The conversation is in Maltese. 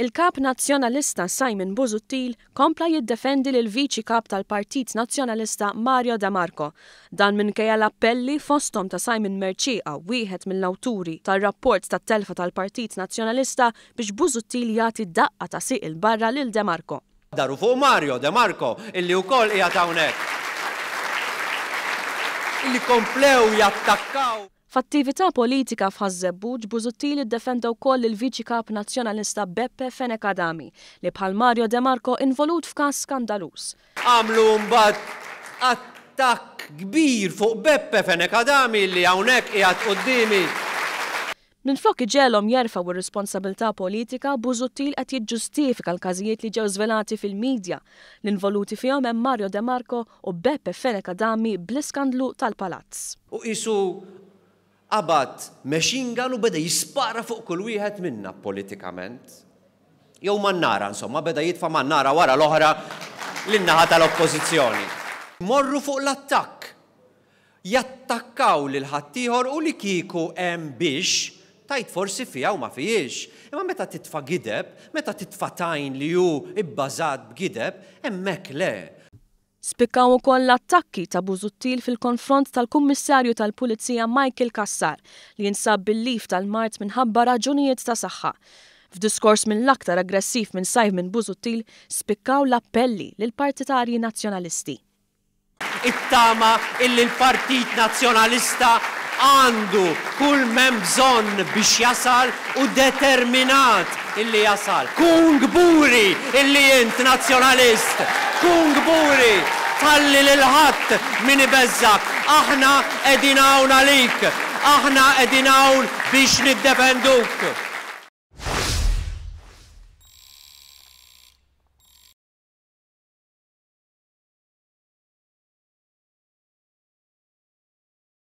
Il-kap nazjonalista Simon Buzuttil kompla jiddefendi l viċi kap tal-Partit Nazjonalista Mario Damarco. Dan minkejja l-appelli fostom ta' Simon Merċiqa, wieħed mill-awturi tal-rapport tat telfa tal-Partit Nazjonalista biex Buzuttil jagħti daqqa ta' siq il-barra lil Demarco. Daru fuq Mario Demarco, illi wkoll hija hawnhekk. Illi komplew jattakkaw. F'attività politika f'Ħażebbuġ Bużuttili iddefenda wkoll il-Viċi Kap Nazzjonalista Beppe Fenek Adami li bħal Mario De Marco involut f'każ skandalus. Għamlu mbagħad attakk kbir fuq Beppe Fenek Adami li hawnhekk qiegħed qudiemi. Minflok iġelhom jerfaw ir-responsabilità politika, Bużuttil qed jiġġustifika l-każijiet li ġew żvelati fil-medja. L-involuti fihom hemm Mario De Marco u Beppe Fenek Adami bl-iskandlu tal-Palazz. U isu qabad machine u beda jispara fuq kull wieħed minna politikament. Jew man-nara, insomma, beda jitfa man-nara wara l-oħra l-innaħa tal-oppożizzjoni. Morru fuq l-attakk. Jattakkaw lil ħaddieħor u li kiku hemm biex tajt forsi fija u ma fijiex. Imma meta titfa gideb, meta titfa tajn li ju ibbażat b'gideb, emmek le. Spikkaw ukoll l-attakki ta' bużuttil fil-konfront tal-Kummissarju tal-Pulizija Michael Kassar li jinsab bil-lif tal-Mart minħabba raġunijiet ta' saħħa. F'diskors minn l-aktar aggressiv minn sajf minn bużuttil spikkaw l-appelli l partitarji nazzjonalisti. Ittama illi l-Partit Nazzjonalista għandu kull mem bżonn biex jasal u determinat illi jasal. Kun buri illi jint nazzjonalist. Kung buri, talli l-ħadd min bezzak. Aħna edinawna lik, Aħna qegħdin hawn biex niddefenduk.